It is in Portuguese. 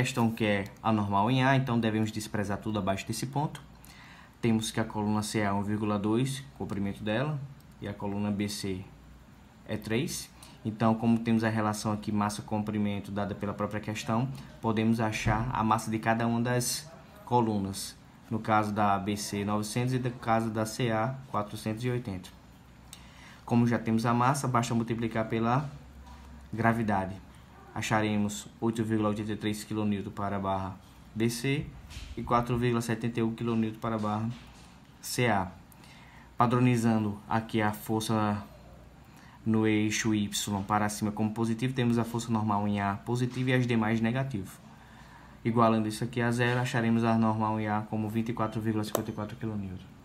questão que é anormal em A, então devemos desprezar tudo abaixo desse ponto. Temos que a coluna C é 1,2, comprimento dela, e a coluna BC é 3. Então, como temos a relação aqui massa-comprimento dada pela própria questão, podemos achar a massa de cada uma das colunas. No caso da BC 900 e no caso da CA 480. Como já temos a massa, basta multiplicar pela gravidade acharemos 8,83 kN para a barra DC e 4,71 kN para a barra CA. Padronizando aqui a força no eixo Y para cima como positivo, temos a força normal em A positivo e as demais negativo. Igualando isso aqui a zero, acharemos a normal em A como 24,54 kN.